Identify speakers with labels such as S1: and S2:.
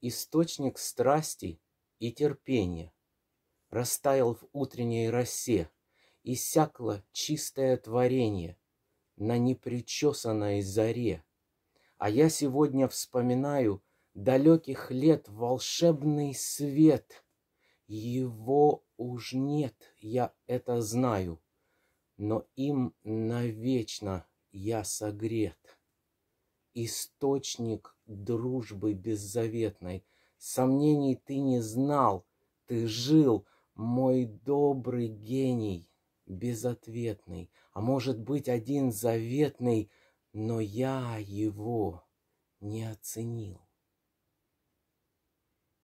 S1: источник страсти и терпения, растаял в утренней росе, иссякло чистое творение на непричесанной заре. А я сегодня вспоминаю далеких лет волшебный свет. Его уж нет, я это знаю, но им навечно я согрет источник дружбы беззаветной. Сомнений ты не знал, ты жил, мой добрый гений, безответный, а может быть один заветный, но я его не оценил.